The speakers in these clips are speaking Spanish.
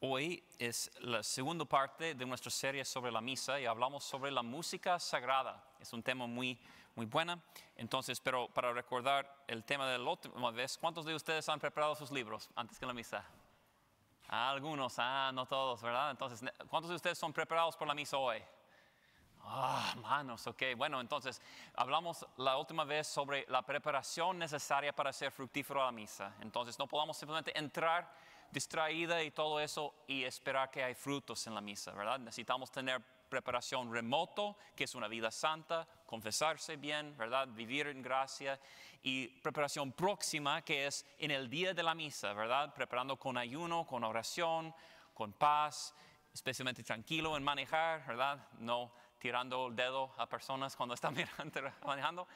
Hoy es la segunda parte de nuestra serie sobre la misa y hablamos sobre la música sagrada. Es un tema muy, muy bueno. Entonces, pero para recordar el tema de la última vez, ¿cuántos de ustedes han preparado sus libros antes que la misa? Algunos, ah, no todos, ¿verdad? Entonces, ¿cuántos de ustedes son preparados para la misa hoy? Ah, manos, ok. Bueno, entonces hablamos la última vez sobre la preparación necesaria para ser fructífero a la misa. Entonces no podemos simplemente entrar distraída y todo eso y esperar que hay frutos en la misa, ¿verdad? Necesitamos tener preparación remoto, que es una vida santa, confesarse bien, ¿verdad? Vivir en gracia y preparación próxima, que es en el día de la misa, ¿verdad? Preparando con ayuno, con oración, con paz, especialmente tranquilo en manejar, ¿verdad? No tirando el dedo a personas cuando están manejando,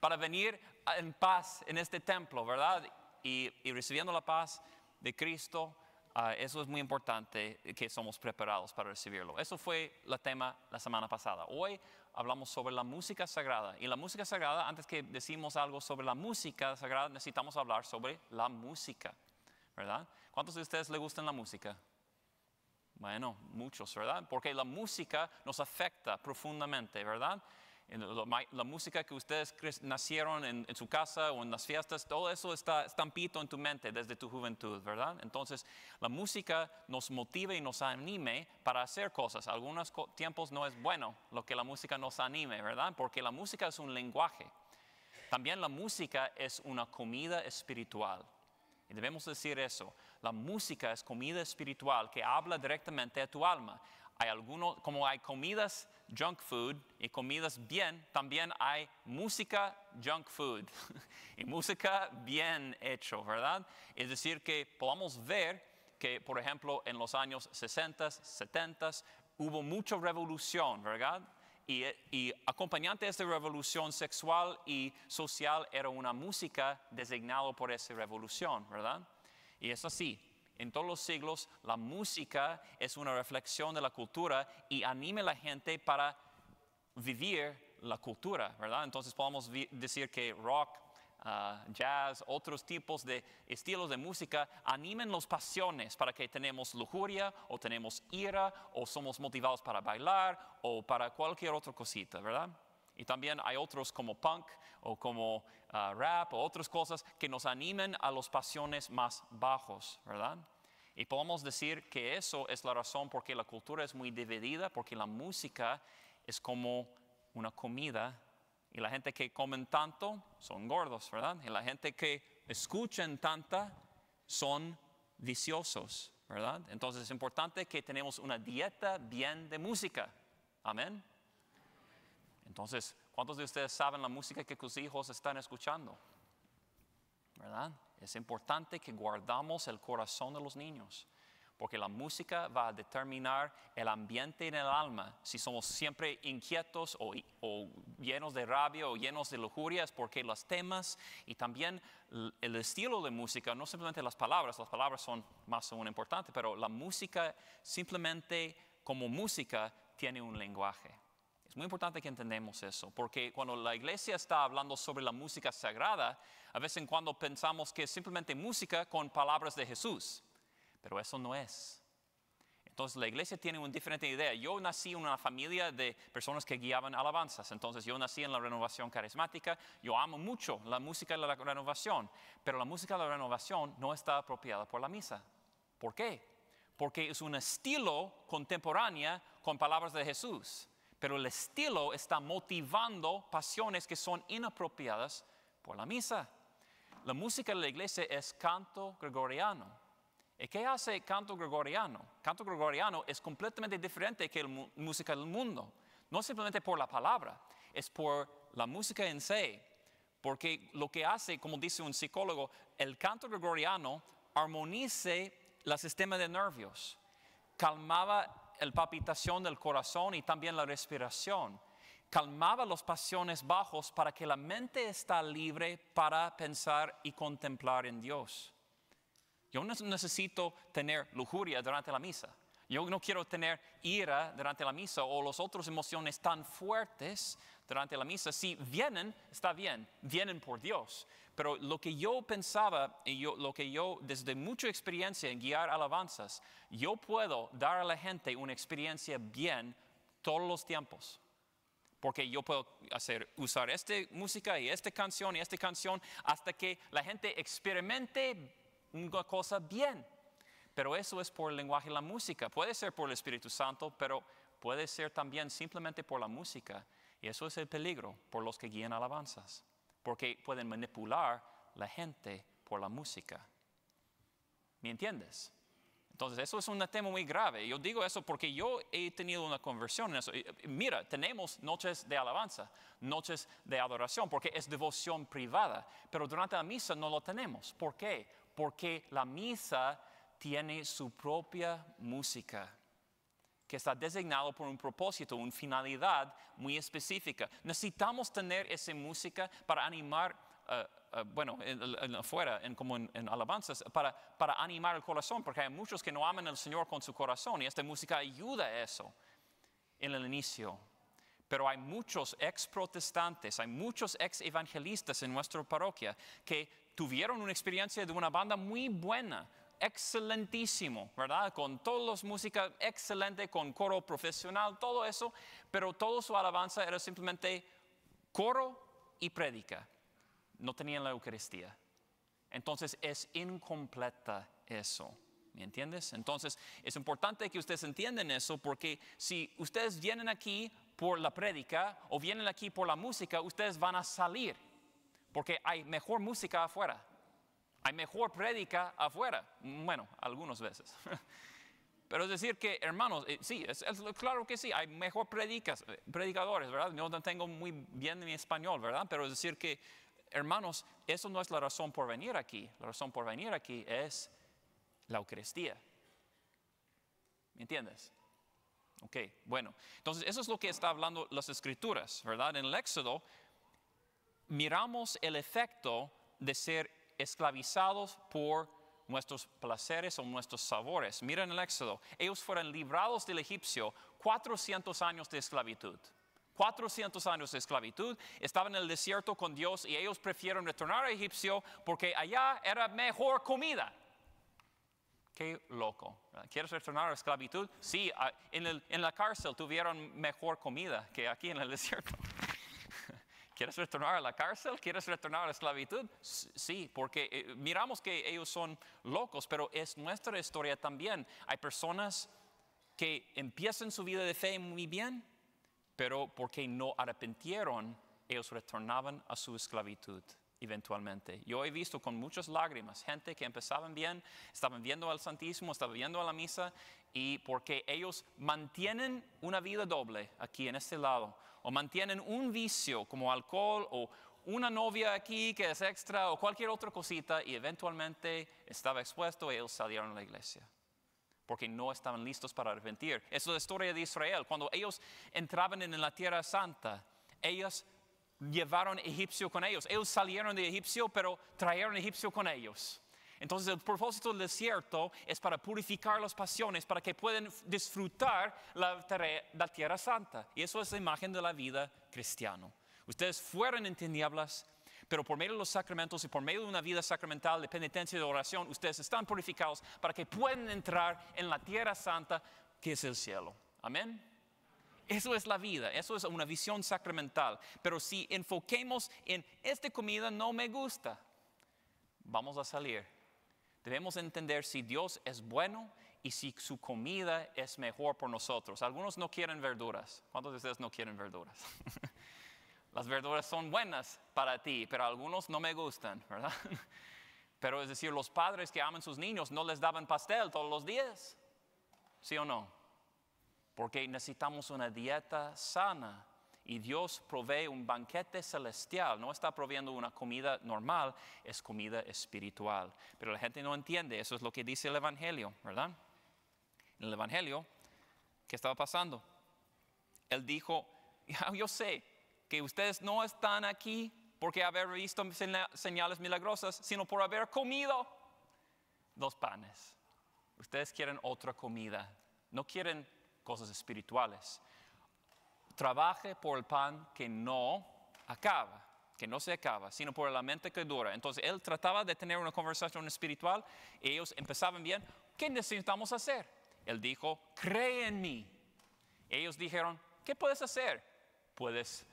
para venir en paz en este templo, ¿verdad? y recibiendo la paz de Cristo, ah, eso es muy importante que somos preparados para recibirlo. Eso fue el tema la semana pasada. Hoy hablamos sobre la música sagrada. Y la música sagrada, antes que decimos algo sobre la música sagrada, necesitamos hablar sobre la música, ¿verdad? ¿Cuántos de ustedes le gustan la música? Bueno, muchos, ¿verdad? Porque la música nos afecta profundamente, ¿verdad? la música que ustedes nacieron en, su casa o en las fiestas, todo eso está estampito en tu mente desde tu juventud, ¿verdad? Entonces, la música nos motiva y nos anime para hacer cosas. Algunos tiempos no es bueno lo que la música nos anime, ¿verdad? Porque la música es un lenguaje. También la música es una comida espiritual. Y debemos decir eso. La música es comida espiritual que habla directamente a tu alma. Hay algunos, como hay comidas junk food y comidas bien, también hay música junk food y música bien hecho, ¿verdad? Es decir, que podemos ver que, por ejemplo, en los años 60, 70 hubo mucha revolución, ¿verdad? Y, acompañante de esta revolución sexual y social era una música designada por esa revolución, ¿verdad? Y eso sí, en todos los siglos, la música es una reflexión de la cultura y anime a la gente para vivir la cultura, ¿verdad? Entonces podemos decir que rock, ah, jazz, otros tipos de estilos de música animen las pasiones para que tenemos lujuria o tenemos ira o somos motivados para bailar o para cualquier otra cosita, ¿verdad? Y también hay otros como punk o como ah, rap o otras cosas que nos animen a las pasiones más bajos, ¿verdad? Y podemos decir que eso es la razón por qué la cultura es muy dividida, porque la música es como una comida y la gente que comen tanto son gordos, ¿verdad? Y la gente que escuchan tanta son viciosos, ¿verdad? Entonces es importante que tenemos una dieta bien de música. Amén. Entonces, ¿Cuántos de ustedes saben la música que sus hijos están escuchando? ¿Verdad? Es importante que guardamos el corazón de los niños, porque la música va a determinar el ambiente en el alma. Si somos siempre inquietos o, o llenos de rabia o llenos de lujuria, es porque los temas y también el estilo de música, no simplemente las palabras, las palabras son más aún importantes, pero la música simplemente como música tiene un lenguaje. Es muy importante que entendamos eso, porque cuando la iglesia está hablando sobre la música sagrada, a veces en cuando pensamos que es simplemente música con palabras de Jesús, pero eso no es. Entonces la iglesia tiene una diferente idea. Yo nací en una familia de personas que guiaban alabanzas. Entonces yo nací en la renovación carismática. Yo amo mucho la música de la renovación. Pero la música de la renovación no está apropiada por la misa. ¿Por qué? Porque es un estilo contemporáneo con palabras de Jesús pero el estilo está motivando pasiones que son inapropiadas por la misa. La música de la iglesia es canto gregoriano. ¿Y qué hace canto gregoriano? canto gregoriano es completamente diferente que la música del mundo. No simplemente por la palabra, es por la música en sí. Porque lo que hace, como dice un psicólogo, el canto gregoriano armonice el sistema de nervios, calmaba el palpitación del corazón y también la respiración. Calmaba las pasiones bajos para que la mente está libre para pensar y contemplar en Dios. Yo no necesito tener lujuria durante la misa. Yo no quiero tener ira durante la misa o las otras emociones tan fuertes durante la misa, si vienen, está bien, vienen por Dios. Pero lo que yo pensaba y lo que yo, desde mucha experiencia en guiar alabanzas, yo puedo dar a la gente una experiencia bien todos los tiempos. Porque yo puedo hacer, usar esta música y esta canción y esta canción hasta que la gente experimente una cosa bien. Pero eso es por el lenguaje y la música. Puede ser por el Espíritu Santo, pero puede ser también simplemente por la música. Y eso es el peligro por los que guían alabanzas, porque pueden manipular la gente por la música. ¿Me entiendes? Entonces, eso es un tema muy grave. Yo digo eso porque yo he tenido una conversión en eso. Eh, mira, tenemos noches de alabanza, noches de adoración, porque es devoción privada, pero durante la misa no lo tenemos. ¿Por qué? Porque la misa tiene su propia música que está designado por un propósito, una finalidad muy específica. Necesitamos tener esa música para animar, eh, eh, bueno, afuera, como en, alabanzas, para, para animar el corazón, porque hay muchos que no aman al Señor con su corazón y esta música ayuda a eso en el inicio. Pero hay muchos ex protestantes, hay muchos ex evangelistas en nuestra parroquia que tuvieron una experiencia de una banda muy buena, excelentísimo, ¿verdad? Con todos los música excelente, con coro profesional, todo eso, pero todo su alabanza era simplemente coro y prédica. No tenían la Eucaristía. Entonces es incompleta eso. ¿Me entiendes? Entonces es importante que ustedes entiendan eso porque si ustedes vienen aquí por la prédica o vienen aquí por la música, ustedes van a salir porque hay mejor música afuera. Hay mejor prédica afuera, bueno, algunas veces. Pero es decir que, hermanos, eh, sí, es, claro que sí, hay mejor predicas, eh, predicadores, ¿verdad? Yo no tengo muy bien mi español, ¿verdad? Pero es decir que, hermanos, eso no es la razón por venir aquí. La razón por venir aquí es la Eucaristía. ¿Me entiendes? Ok, bueno. Entonces, eso es lo que está hablando las Escrituras, ¿verdad? En el Éxodo, miramos el efecto de ser esclavizados por nuestros placeres o nuestros sabores. Miren el Éxodo, ellos fueron librados del egipcio 400 años de esclavitud. 400 años de esclavitud, estaban en el desierto con Dios y ellos prefieren retornar a Egipcio porque allá era mejor comida. Qué loco. ¿Quieres retornar a la esclavitud? Sí, en la cárcel tuvieron mejor comida que aquí en el desierto. ¿Quieres retornar a la cárcel? ¿Quieres retornar a la esclavitud? Sí, porque eh, miramos que ellos son locos, pero es nuestra historia también. Hay personas que empiezan su vida de fe muy bien, pero porque no arrepintieron, ellos retornaban a su esclavitud eventualmente. Yo he visto con muchas lágrimas gente que empezaban bien, estaban viendo al Santísimo, estaban viendo a la misa, y porque ellos mantienen una vida doble aquí en este lado, o mantienen un vicio como alcohol o una novia aquí que es extra o cualquier otra cosita y eventualmente estaba expuesto y ellos salieron a la iglesia porque no estaban listos para arrepentir. es la historia de Israel. Cuando ellos entraban en la tierra santa, ellos llevaron egipcio con ellos. Ellos salieron de egipcio, pero trajeron egipcio con ellos. Entonces el propósito del desierto es para purificar las pasiones, para que puedan disfrutar la, tierra santa. Y eso es la imagen de la vida cristiana. Ustedes fueron en pero por medio de los sacramentos y por medio de una vida sacramental de penitencia y de oración, ustedes están purificados para que puedan entrar en la tierra santa que es el cielo. Amén. Eso es la vida, eso es una visión sacramental. Pero si enfoquemos en esta comida no me gusta, vamos a salir Debemos entender si Dios es bueno y si su comida es mejor por nosotros. Algunos no quieren verduras. ¿Cuántos de ustedes no quieren verduras? Las verduras son buenas para ti, pero algunos no me gustan, ¿verdad? Pero es decir, los padres que aman a sus niños no les daban pastel todos los días, ¿sí o no? Porque necesitamos una dieta sana y Dios provee un banquete celestial, no está proveyendo una comida normal, es comida espiritual. Pero la gente no entiende, eso es lo que dice el Evangelio, ¿verdad? En el Evangelio, ¿qué estaba pasando? Él dijo, ah, yo sé que ustedes no están aquí porque haber visto señales milagrosas, sino por haber comido dos panes. Ustedes quieren otra comida, no quieren cosas espirituales trabaje por el pan que no acaba, que no se acaba, sino por la mente que dura. Entonces él trataba de tener una conversación espiritual, ellos empezaban bien, ¿qué necesitamos hacer? Él dijo, cree en mí. Ellos dijeron, ¿qué puedes hacer? ¿Puedes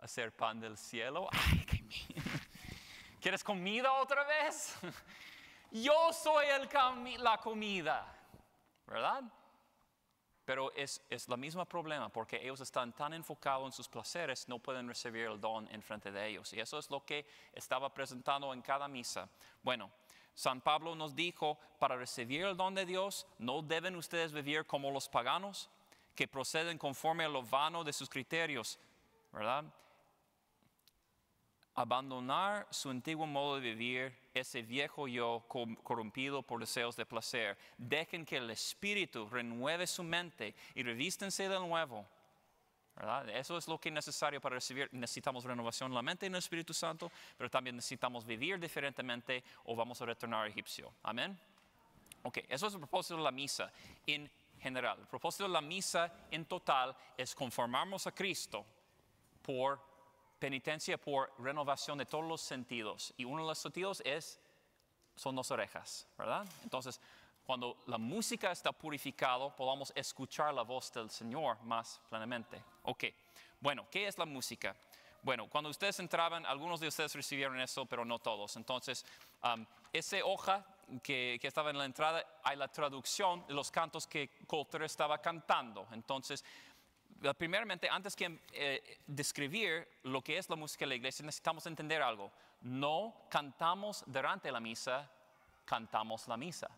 hacer pan del cielo? ¡Ay, qué ¿Quieres comida otra vez? Yo soy el la comida, ¿verdad? Pero es, es el mismo problema, porque ellos están tan enfocados en sus placeres, no pueden recibir el don en frente de ellos. Y eso es lo que estaba presentando en cada misa. Bueno, San Pablo nos dijo, para recibir el don de Dios, no deben ustedes vivir como los paganos, que proceden conforme a lo vano de sus criterios, ¿verdad? abandonar su antiguo modo de vivir, ese viejo yo corrompido por deseos de placer. Dejen que el Espíritu renueve su mente y revístense de nuevo. Eso es lo que es necesario para recibir. Necesitamos renovación en la mente en el Espíritu Santo, pero también necesitamos vivir diferentemente o vamos a retornar a Egipcio. Amén. Ok, eso es el propósito de la misa en general. El propósito de la misa en total es conformarnos a Cristo por penitencia por renovación de todos los sentidos. Y uno de los sentidos es, son las orejas, ¿verdad? Entonces, cuando la música está purificada, podamos escuchar la voz del Señor más plenamente. Ok, bueno, ¿qué es la música? Bueno, cuando ustedes entraban, algunos de ustedes recibieron eso, pero no todos. Entonces, um, esa hoja que, que, estaba en la entrada, hay la traducción de los cantos que Coulter estaba cantando. Entonces, primeramente, antes que eh, describir lo que es la música de la iglesia, necesitamos entender algo. No cantamos durante la misa, cantamos la misa.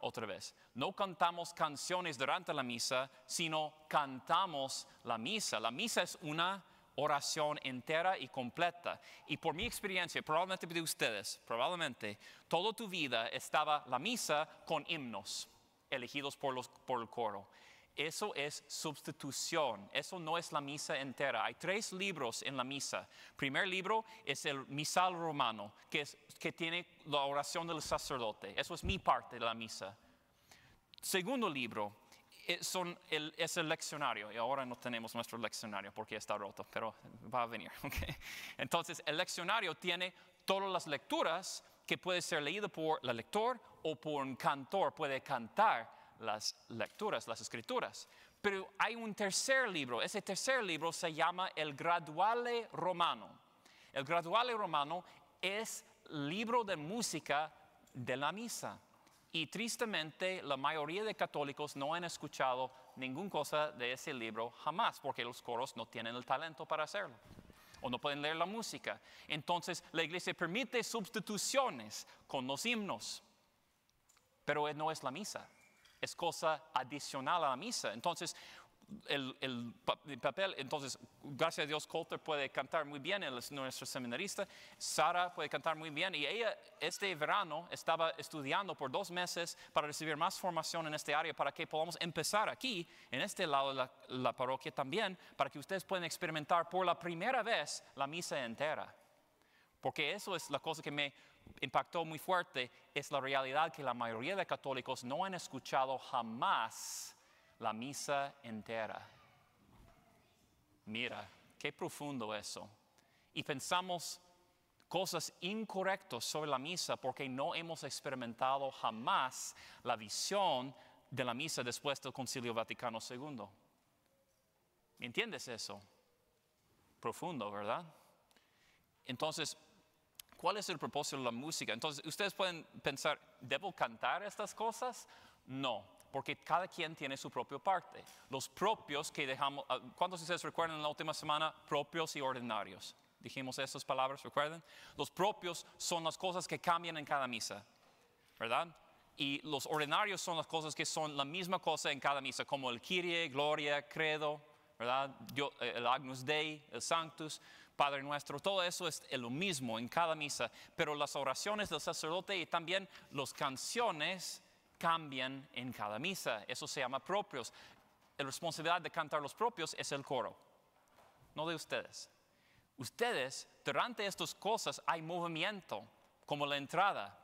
Otra vez, no cantamos canciones durante la misa, sino cantamos la misa. La misa es una oración entera y completa. Y por mi experiencia, probablemente de ustedes, probablemente, toda tu vida estaba la misa con himnos elegidos por el coro. Eso es sustitución, eso no es la misa entera. Hay tres libros en la misa. primer libro es el misal romano, que, tiene la oración del sacerdote. Eso es mi parte de la misa. Segundo libro eh, es el leccionario, y ahora no tenemos nuestro leccionario porque está roto, pero va a venir. Entonces, el leccionario tiene todas las lecturas que puede ser leído por el lector o por un cantor, puede cantar las lecturas, las escrituras. Pero hay un tercer libro, ese tercer libro se llama El Graduale Romano. El Graduale Romano es libro de música de la misa. Y tristemente la mayoría de católicos no han escuchado ninguna cosa de ese libro jamás, porque los coros no tienen el talento para hacerlo o no pueden leer la música. Entonces la iglesia permite sustituciones con los himnos, pero no es la misa es cosa adicional a la misa. Entonces, el, papel. Entonces, gracias a Dios, Coulter puede cantar muy bien, en es nuestro seminarista. Sara puede cantar muy bien. Y ella, este verano, estaba estudiando por dos meses para recibir más formación en este área, para que podamos empezar aquí, en este lado de la, la parroquia también, para que ustedes puedan experimentar por la primera vez la misa entera. Porque eso es la cosa que me impactó muy fuerte es la realidad que la mayoría de católicos no han escuchado jamás la misa entera. Mira, qué profundo eso. Y pensamos cosas incorrectas sobre la misa porque no hemos experimentado jamás la visión de la misa después del Concilio Vaticano II. ¿Entiendes eso? Profundo, ¿verdad? Entonces, ¿Cuál es el propósito de la música? Entonces, ustedes pueden pensar, ¿debo cantar estas cosas? No, porque cada quien tiene su propia parte. Los propios que dejamos, ah, ¿cuántos de ustedes recuerdan en la última semana? Propios y ordinarios. Dijimos esas palabras, ¿recuerdan? Los propios son las cosas que cambian en cada misa, ¿verdad? Y los ordinarios son las cosas que son la misma cosa en cada misa, como el Kyrie, Gloria, Credo, ¿verdad? Eh, el Agnus Dei, el Sanctus. Padre Nuestro, todo eso es lo mismo en cada misa, pero las oraciones del sacerdote y también las canciones cambian en cada misa, eso se llama propios. La responsabilidad de cantar los propios es el coro, no de ustedes. Ustedes, durante estas cosas hay movimiento, como la entrada,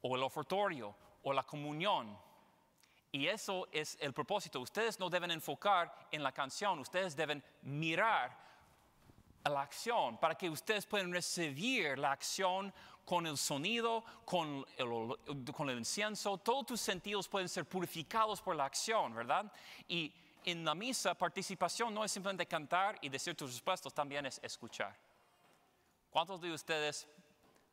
o el ofertorio, o la comunión. Y eso es el propósito. Ustedes no deben enfocar en la canción, ustedes deben mirar la acción, para que ustedes puedan recibir la acción con el sonido, con el, con el incienso, todos tus sentidos pueden ser purificados por la acción, ¿verdad? Y en la misa, participación no es simplemente cantar y decir tus respuestas, también es escuchar. ¿Cuántos de ustedes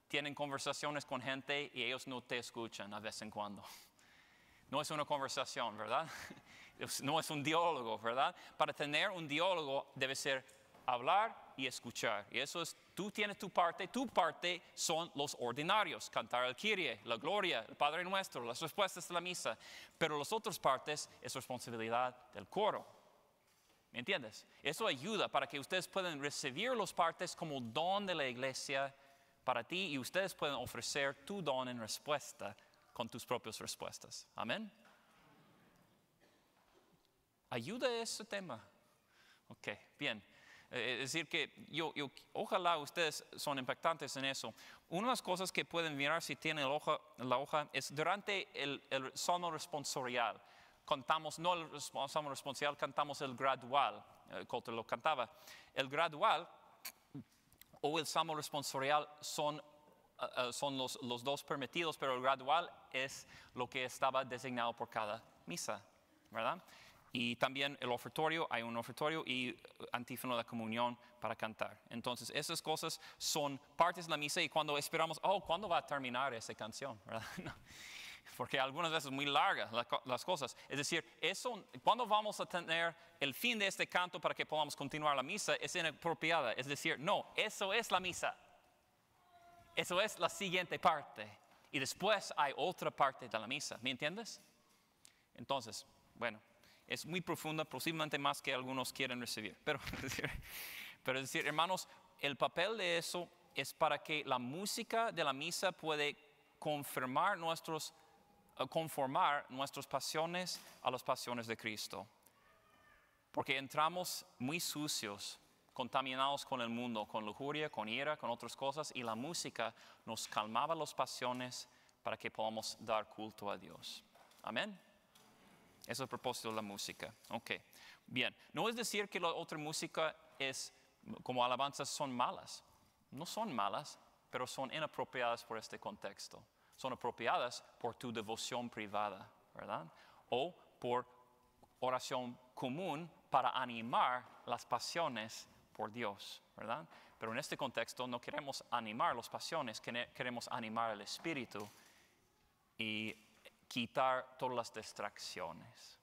tienen conversaciones con gente y ellos no te escuchan a vez en cuando? No es una conversación, ¿verdad? No es un diálogo, ¿verdad? Para tener un diálogo debe ser hablar y escuchar. Y eso es, tú tienes tu parte, tu parte son los ordinarios, cantar el Kyrie, la gloria, el Padre Nuestro, las respuestas de la misa. Pero las otras partes es responsabilidad del coro. ¿Me entiendes? Eso ayuda para que ustedes puedan recibir las partes como don de la iglesia para ti y ustedes pueden ofrecer tu don en respuesta con tus propias respuestas. Amén. Ayuda a ese tema. Ok, bien. Es eh, eh, decir, que yo, ojalá ustedes son impactantes en eso. Una de las cosas que pueden mirar si tienen la hoja, la hoja es durante el, el salmo responsorial. Cantamos, no el salmo responsorial, cantamos el gradual. Eh, Cotter lo cantaba. El gradual o el salmo responsorial son, son los, los, dos permitidos, pero el gradual es lo que estaba designado por cada misa, ¿verdad? Y también el ofertorio, hay un ofertorio y eh, antífono de comunión para cantar. Entonces, esas cosas son partes de la misa y cuando esperamos, oh, ¿cuándo va a terminar esa canción? Porque algunas veces muy largas las cosas. Es decir, eso, cuándo vamos a tener el fin de este canto para que podamos continuar la misa, es inapropiada. Es decir, no, eso es la misa. Eso es la siguiente parte. Y después hay otra parte de la misa. ¿Me entiendes? Entonces, bueno es muy profunda, posiblemente más que algunos quieren recibir. Pero, pero es decir, hermanos, el papel de eso es para que la música de la misa puede nuestros, eh, conformar nuestras pasiones a las pasiones de Cristo. Porque entramos muy sucios, contaminados con el mundo, con lujuria, con ira, con otras cosas, y la música nos calmaba las pasiones para que podamos dar culto a Dios. Amén. Eso es el propósito de la música. Ok, bien. No es decir que la otra música es, como alabanzas son malas. No son malas, pero son inapropiadas por este contexto. Son apropiadas por tu devoción privada, ¿verdad? O por oración común para animar las pasiones por Dios, ¿verdad? Pero en este contexto no queremos animar las pasiones, queremos animar el espíritu y quitar todas las distracciones.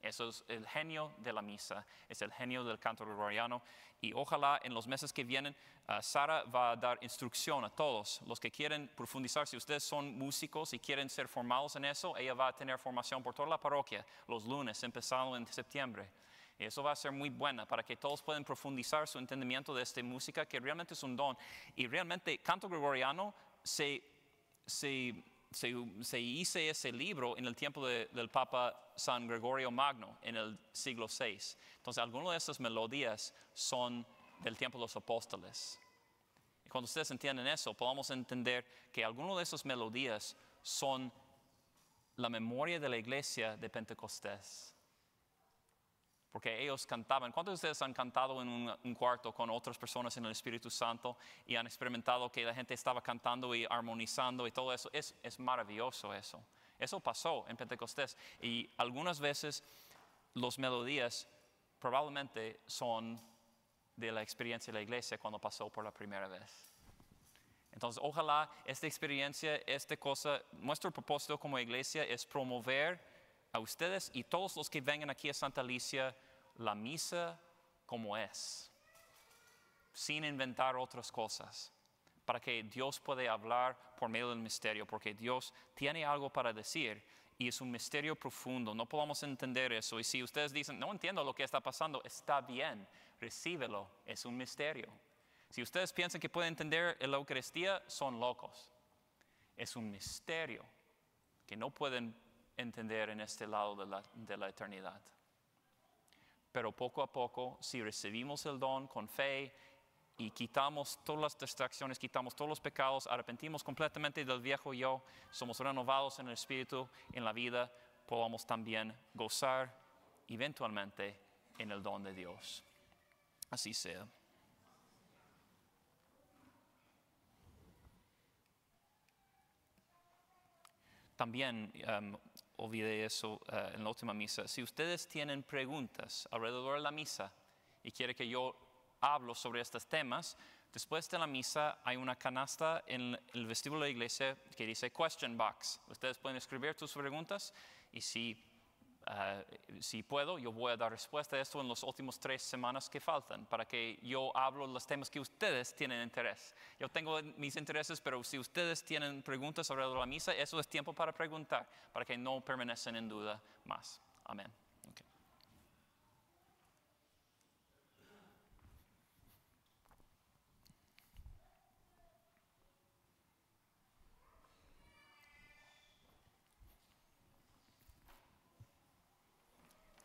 Eso es el genio de la misa, es el genio del canto gregoriano. Y ojalá en los meses que vienen, ah, Sara va a dar instrucción a todos los que quieren profundizar. Si ustedes son músicos y quieren ser formados en eso, ella va a tener formación por toda la parroquia los lunes, empezando en septiembre. eso va a ser muy buena para que todos puedan profundizar su entendimiento de esta música, que realmente es un don. Y realmente, canto gregoriano se. se se, se, hizo ese libro en el tiempo del Papa San Gregorio Magno, en el siglo VI. Entonces, algunas de esas melodías son del tiempo de los apóstoles. Y cuando ustedes entienden eso, podemos entender que algunas de esas melodías son la memoria de la iglesia de Pentecostés porque ellos cantaban. ¿Cuántos de ustedes han cantado en un, cuarto con otras personas en el Espíritu Santo y han experimentado que la gente estaba cantando y armonizando y todo eso? Es, es maravilloso eso. Eso pasó en Pentecostés y algunas veces los melodías probablemente son de la experiencia de la iglesia cuando pasó por la primera vez. Entonces, ojalá esta experiencia, esta cosa, nuestro propósito como iglesia es promover a ustedes y todos los que vengan aquí a Santa Alicia la misa como es, sin inventar otras cosas, para que Dios pueda hablar por medio del misterio, porque Dios tiene algo para decir y es un misterio profundo, no podemos entender eso. Y si ustedes dicen, no entiendo lo que está pasando, está bien, recíbelo, es un misterio. Si ustedes piensan que pueden entender la Eucaristía, son locos. Es un misterio que no pueden entender en este lado de la, de la eternidad. Pero poco a poco, si recibimos el don con fe y quitamos todas las distracciones, quitamos todos los pecados, arrepentimos completamente del viejo yo, somos renovados en el espíritu, en la vida, podamos también gozar eventualmente en el don de Dios. Así sea. También em, olvidé eso eh, en la última misa. Si ustedes tienen preguntas alrededor de la misa y quieren que yo hablo sobre estos temas, después de la misa hay una canasta en el vestíbulo de la iglesia que dice question box. Ustedes pueden escribir sus preguntas y si Ah, si puedo, yo voy a dar respuesta a esto en las últimas tres semanas que faltan, para que yo hablo los temas que ustedes tienen interés. Yo tengo mis intereses, pero si ustedes tienen preguntas sobre la misa, eso es tiempo para preguntar, para que no permanecen en duda más. Amén.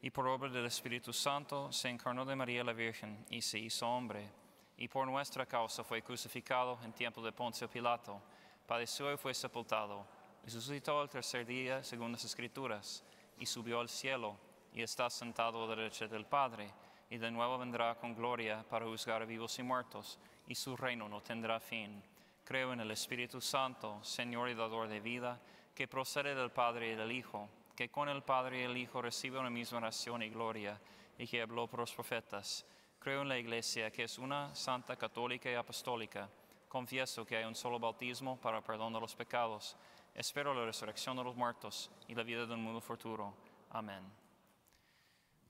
y por obra del Espíritu Santo se encarnó de María la Virgen y se hizo hombre, y por nuestra causa fue crucificado en tiempo de Poncio Pilato, padeció y fue sepultado, y resucitó el tercer día según las Escrituras, y subió al cielo, y está sentado a la derecha del Padre, y de nuevo vendrá con gloria para juzgar a vivos y muertos, y su reino no tendrá fin. Creo en el Espíritu Santo, Señor y Dador de vida, que procede del Padre y del Hijo que con el Padre y el Hijo recibe una misma oración y gloria, y que habló por los profetas. Creo en la Iglesia, que es una santa, católica y apostólica. Confieso que hay un solo bautismo para perdón de los pecados. Espero la resurrección de los muertos y la vida del mundo futuro. Amén.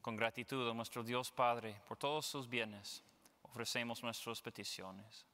Con gratitud a nuestro Dios Padre por todos sus bienes, ofrecemos nuestras peticiones.